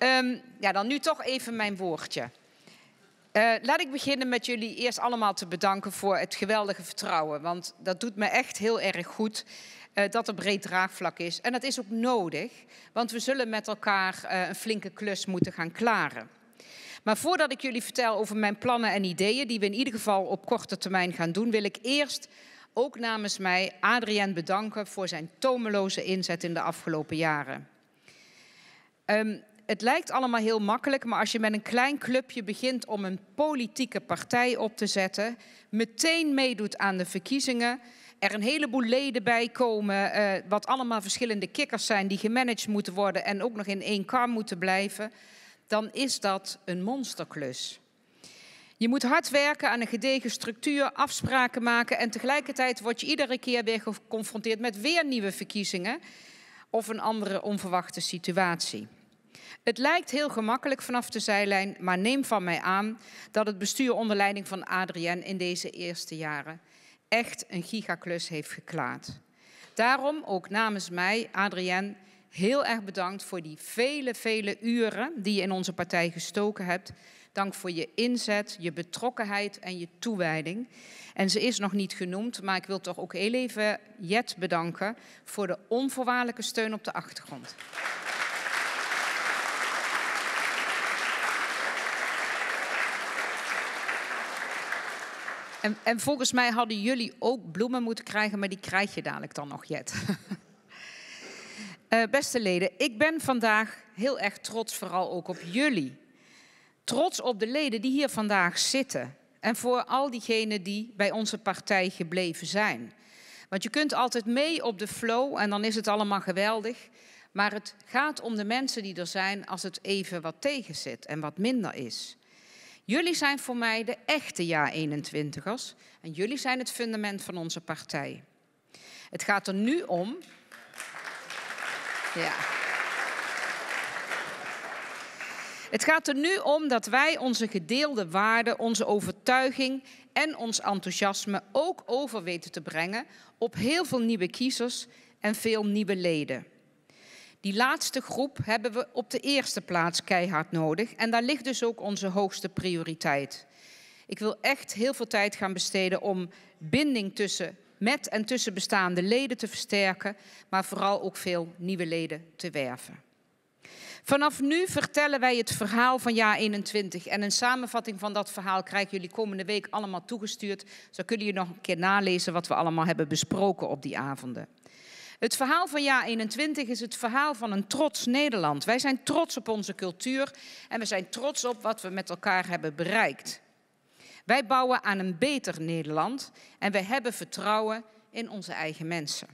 Ehm, ja, dan nu toch even mijn woordje. Eh, laat ik beginnen met jullie eerst allemaal te bedanken voor het geweldige vertrouwen. Want dat doet me echt heel erg goed eh, dat er breed draagvlak is. En dat is ook nodig, want we zullen met elkaar eh, een flinke klus moeten gaan klaren. Maar voordat ik jullie vertel over mijn plannen en ideeën, die we in ieder geval op korte termijn gaan doen, wil ik eerst ook namens mij Adrien bedanken voor zijn tomeloze inzet in de afgelopen jaren. Ehm, het lijkt allemaal heel makkelijk, maar als je met een klein clubje begint om een politieke partij op te zetten, meteen meedoet aan de verkiezingen, er een heleboel leden bij komen, eh, wat allemaal verschillende kikkers zijn die gemanaged moeten worden en ook nog in één kar moeten blijven, dan is dat een monsterklus. Je moet hard werken aan een gedegen structuur, afspraken maken en tegelijkertijd word je iedere keer weer geconfronteerd met weer nieuwe verkiezingen of een andere onverwachte situatie. Het lijkt heel gemakkelijk vanaf de zijlijn, maar neem van mij aan dat het bestuur onder leiding van Adrien in deze eerste jaren echt een gigaklus heeft geklaard. Daarom ook namens mij, Adrien, heel erg bedankt voor die vele, vele uren die je in onze partij gestoken hebt. Dank voor je inzet, je betrokkenheid en je toewijding. En ze is nog niet genoemd, maar ik wil toch ook heel even Jet bedanken voor de onvoorwaardelijke steun op de achtergrond. En, en, volgens mij hadden jullie ook bloemen moeten krijgen, maar die krijg je dadelijk dan nog, Jet. Eh, beste leden, ik ben vandaag heel erg trots, vooral ook op jullie. Trots op de leden die hier vandaag zitten. En voor al diegenen die bij onze partij gebleven zijn. Want je kunt altijd mee op de flow en dan is het allemaal geweldig. Maar het gaat om de mensen die er zijn als het even wat tegen zit en wat minder is. Jullie zijn voor mij de echte Ja 21ers en jullie zijn het fundament van onze partij. Het gaat er nu om. Ja. Het gaat er nu om dat wij onze gedeelde waarden, onze overtuiging en ons enthousiasme ook over weten te brengen op heel veel nieuwe kiezers en veel nieuwe leden. Die laatste groep hebben we op de eerste plaats keihard nodig en daar ligt dus ook onze hoogste prioriteit. Ik wil echt heel veel tijd gaan besteden om binding tussen met en tussen bestaande leden te versterken, maar vooral ook veel nieuwe leden te werven. Vanaf nu vertellen wij het verhaal van jaar 21. En een samenvatting van dat verhaal krijgen jullie komende week allemaal toegestuurd. Zo kunnen jullie nog een keer nalezen wat we allemaal hebben besproken op die avonden. Het verhaal van jaar 21 is het verhaal van een trots Nederland. Wij zijn trots op onze cultuur en we zijn trots op wat we met elkaar hebben bereikt. Wij bouwen aan een beter Nederland en we hebben vertrouwen in onze eigen mensen.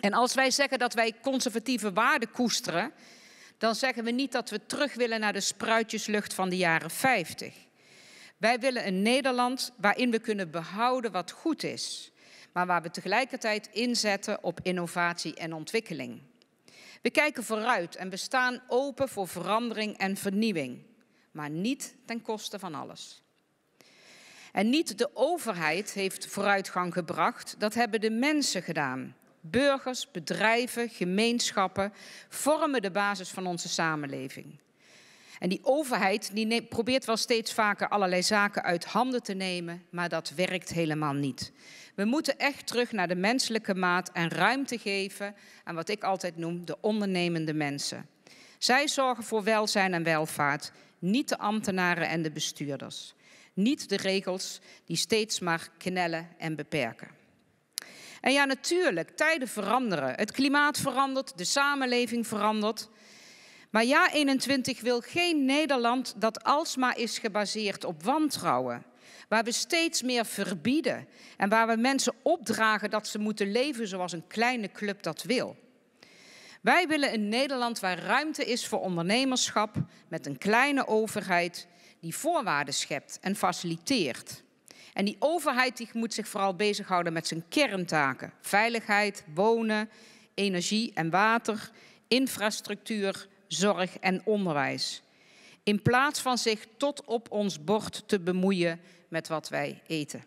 En als wij zeggen dat wij conservatieve waarden koesteren, dan zeggen we niet dat we terug willen naar de spruitjeslucht van de jaren 50. Wij willen een Nederland waarin we kunnen behouden wat goed is maar waar we tegelijkertijd inzetten op innovatie en ontwikkeling. We kijken vooruit en we staan open voor verandering en vernieuwing, maar niet ten koste van alles. En niet de overheid heeft vooruitgang gebracht, dat hebben de mensen gedaan. Burgers, bedrijven, gemeenschappen vormen de basis van onze samenleving. En die overheid die probeert wel steeds vaker allerlei zaken uit handen te nemen, maar dat werkt helemaal niet. We moeten echt terug naar de menselijke maat en ruimte geven aan wat ik altijd noem de ondernemende mensen. Zij zorgen voor welzijn en welvaart, niet de ambtenaren en de bestuurders. Niet de regels die steeds maar knellen en beperken. En ja, natuurlijk, tijden veranderen. Het klimaat verandert, de samenleving verandert. Maar Ja 21 wil geen Nederland dat alsmaar is gebaseerd op wantrouwen. Waar we steeds meer verbieden en waar we mensen opdragen dat ze moeten leven zoals een kleine club dat wil. Wij willen een Nederland waar ruimte is voor ondernemerschap met een kleine overheid die voorwaarden schept en faciliteert. En die overheid die moet zich vooral bezighouden met zijn kerntaken: veiligheid, wonen, energie en water, infrastructuur, zorg en onderwijs. In plaats van zich tot op ons bord te bemoeien met wat wij eten.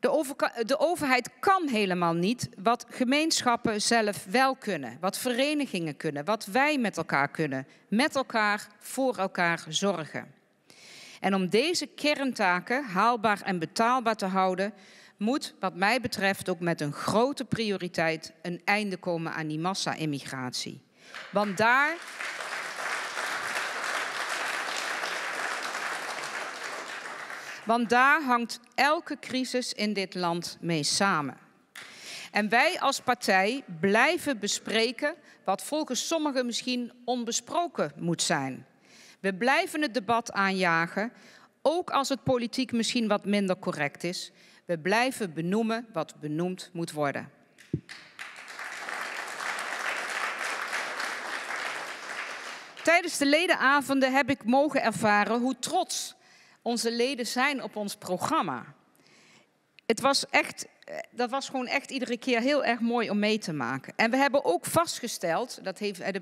De, overheid kan helemaal niet wat gemeenschappen zelf wel kunnen, wat verenigingen kunnen, wat wij met elkaar kunnen. Met elkaar, voor elkaar zorgen. En om deze kerntaken haalbaar en betaalbaar te houden, moet wat mij betreft ook met een grote prioriteit een einde komen aan die massa-immigratie. Want daar. Want daar hangt elke crisis in dit land mee samen. En wij als partij blijven bespreken wat volgens sommigen misschien onbesproken moet zijn. We blijven het debat aanjagen, ook als het politiek misschien wat minder correct is. We blijven benoemen wat benoemd moet worden. Tijdens de ledenavonden heb ik mogen ervaren hoe trots onze leden zijn op ons programma. Het was echt, eh, dat was gewoon echt iedere keer heel erg mooi om mee te maken. En we hebben ook vastgesteld, dat heeft eh,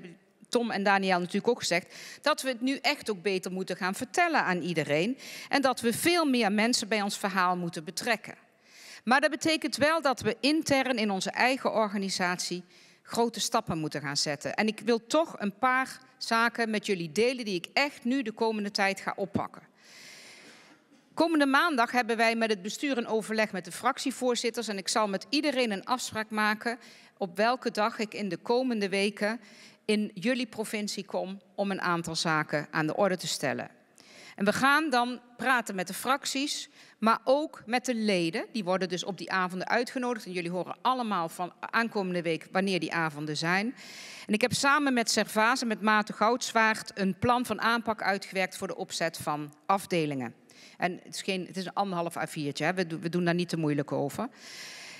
Tom en Daniel natuurlijk ook gezegd, dat we het nu echt ook beter moeten gaan vertellen aan iedereen. En dat we veel meer mensen bij ons verhaal moeten betrekken. Maar dat betekent wel dat we intern in onze eigen organisatie grote stappen moeten gaan zetten. En ik wil toch een paar zaken met jullie delen die ik echt nu de komende tijd ga oppakken. Komende maandag hebben wij met het bestuur een overleg met de fractievoorzitters en ik zal met iedereen een afspraak maken op welke dag ik in de komende weken in jullie provincie kom om een aantal zaken aan de orde te stellen. En we gaan dan praten met de fracties, maar ook met de leden. Die worden dus op die avonden uitgenodigd. En jullie horen allemaal van aankomende week wanneer die avonden zijn. En ik heb samen met Servaas en met Mate Goudswaard een plan van aanpak uitgewerkt voor de opzet van afdelingen. En het is, geen, het is een anderhalf A4'tje, We, we doen daar niet te moeilijk over.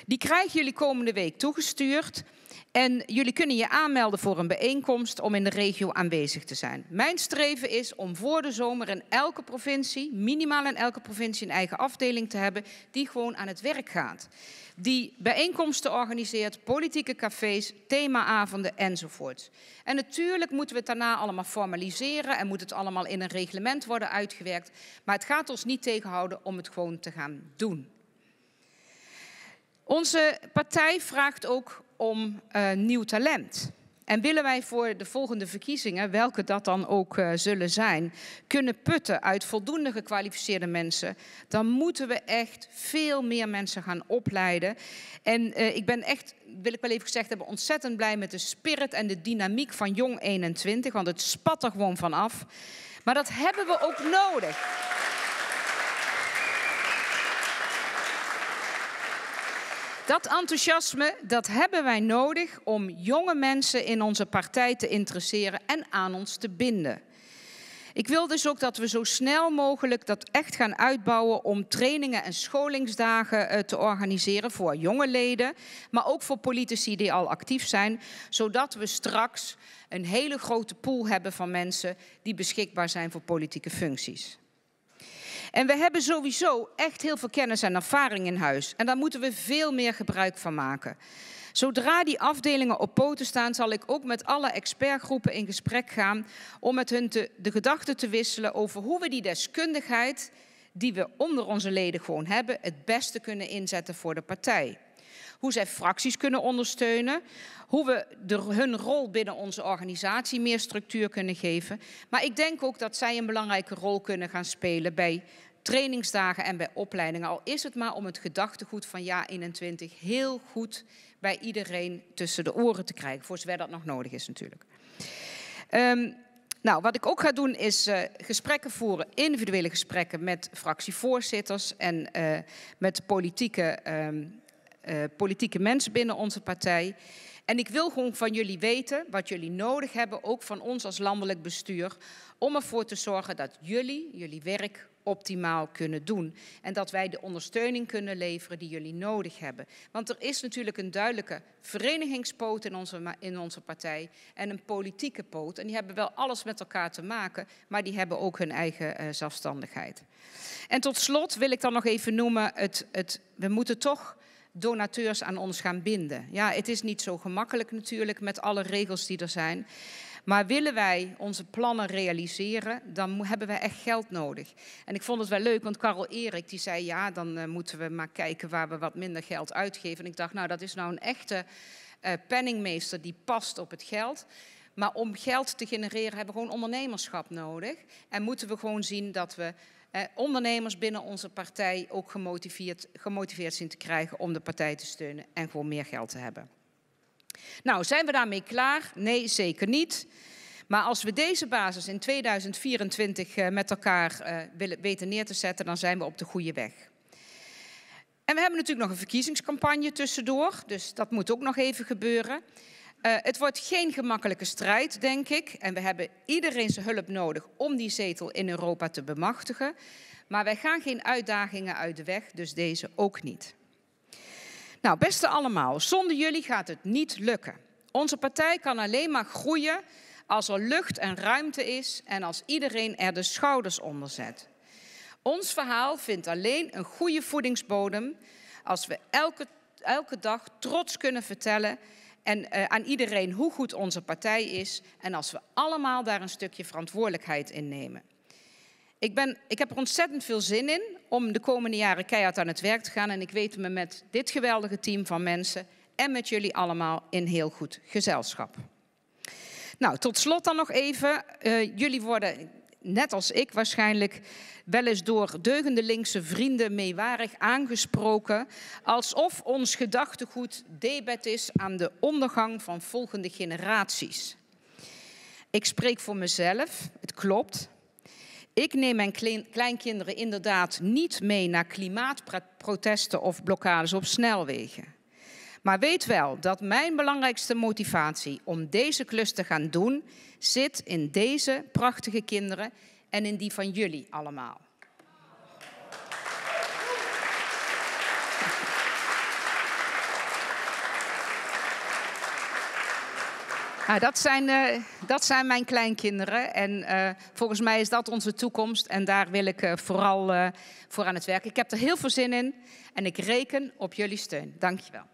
Die krijgen jullie komende week toegestuurd. En jullie kunnen je aanmelden voor een bijeenkomst om in de regio aanwezig te zijn. Mijn streven is om voor de zomer in elke provincie, minimaal in elke provincie, een eigen afdeling te hebben die gewoon aan het werk gaat. Die bijeenkomsten organiseert, politieke cafés, themaavonden enzovoort. En natuurlijk moeten we het daarna allemaal formaliseren en moet het allemaal in een reglement worden uitgewerkt. Maar het gaat ons niet tegenhouden om het gewoon te gaan doen. Onze partij vraagt ook om eh, nieuw talent. En willen wij voor de volgende verkiezingen, welke dat dan ook eh, zullen zijn, kunnen putten uit voldoende gekwalificeerde mensen, dan moeten we echt veel meer mensen gaan opleiden. En eh, ik ben echt, wil ik wel even gezegd hebben, ontzettend blij met de spirit en de dynamiek van Jong 21, want het spat er gewoon vanaf. Maar dat hebben we ook nodig. Dat enthousiasme, dat hebben wij nodig om jonge mensen in onze partij te interesseren en aan ons te binden. Ik wil dus ook dat we zo snel mogelijk dat echt gaan uitbouwen om trainingen en scholingsdagen eh, te organiseren voor jonge leden, maar ook voor politici die al actief zijn, zodat we straks een hele grote pool hebben van mensen die beschikbaar zijn voor politieke functies. En we hebben sowieso echt heel veel kennis en ervaring in huis. En daar moeten we veel meer gebruik van maken. Zodra die afdelingen op poten staan, zal ik ook met alle expertgroepen in gesprek gaan om met hun de gedachten te wisselen over hoe we die deskundigheid die we onder onze leden gewoon hebben, het beste kunnen inzetten voor de partij. Hoe zij fracties kunnen ondersteunen, hoe we hun rol binnen onze organisatie meer structuur kunnen geven. Maar ik denk ook dat zij een belangrijke rol kunnen gaan spelen bij trainingsdagen en bij opleidingen. Al is het maar om het gedachtegoed van jaar 21 heel goed bij iedereen tussen de oren te krijgen. Voor zover dat nog nodig is natuurlijk. Ehm, nou, wat ik ook ga doen is eh, gesprekken voeren, individuele gesprekken met fractievoorzitters en eh, met ehm, eh, politieke mensen binnen onze partij. En ik wil gewoon van jullie weten wat jullie nodig hebben, ook van ons als landelijk bestuur, om ervoor te zorgen dat jullie jullie werk optimaal kunnen doen. En dat wij de ondersteuning kunnen leveren die jullie nodig hebben. Want er is natuurlijk een duidelijke verenigingspoot in onze, in onze partij en een politieke poot. En die hebben wel alles met elkaar te maken, maar die hebben ook hun eigen eh, zelfstandigheid. En tot slot wil ik dan nog even noemen, het, het, we moeten toch donateurs aan ons gaan binden. Ja, het is niet zo gemakkelijk natuurlijk met alle regels die er zijn. Maar willen wij onze plannen realiseren, dan hebben we echt geld nodig. En ik vond het wel leuk, want Karel Erik die zei: ja, dan eh, moeten we maar kijken waar we wat minder geld uitgeven. En ik dacht, nou, dat is nou een echte uh, penningmeester die past op het geld. Maar om geld te genereren hebben we gewoon ondernemerschap nodig. En moeten we gewoon zien dat we eh, ondernemers binnen onze partij ook gemotiveerd, gemotiveerd zien te krijgen om de partij te steunen en gewoon meer geld te hebben. Nou, zijn we daarmee klaar? Nee, zeker niet. Maar als we deze basis in 2024 eh, met elkaar eh, willen weten neer te zetten, dan zijn we op de goede weg. En we hebben natuurlijk nog een verkiezingscampagne tussendoor, dus dat moet ook nog even gebeuren. Eh, het wordt geen gemakkelijke strijd, denk ik. En we hebben iedereen zijn hulp nodig om die zetel in Europa te bemachtigen. Maar wij gaan geen uitdagingen uit de weg, dus deze ook niet. Nou, beste allemaal, zonder jullie gaat het niet lukken. Onze partij kan alleen maar groeien als er lucht en ruimte is en als iedereen er de schouders onder zet. Ons verhaal vindt alleen een goede voedingsbodem als we elke, elke dag trots kunnen vertellen en eh, aan iedereen hoe goed onze partij is en als we allemaal daar een stukje verantwoordelijkheid in nemen. Ik, ben, ik heb er ontzettend veel zin in om de komende jaren keihard aan het werk te gaan en ik weet me met dit geweldige team van mensen en met jullie allemaal in heel goed gezelschap. Nou, tot slot dan nog even. Eh, jullie worden, net als ik waarschijnlijk wel eens door deugende linkse vrienden meewarig aangesproken, alsof ons gedachtegoed debet is aan de ondergang van volgende generaties. Ik spreek voor mezelf, het klopt. Ik neem mijn kleinkinderen inderdaad niet mee naar klimaatprotesten of blokkades op snelwegen. Maar weet wel dat mijn belangrijkste motivatie om deze klus te gaan doen zit in deze prachtige kinderen en in die van jullie allemaal. Nou, dat, zijn, eh, dat zijn mijn kleinkinderen. En eh, volgens mij is dat onze toekomst. En daar wil ik eh, vooral voor aan het werk. Ik heb er heel veel zin in. En ik reken op jullie steun. Dankjewel.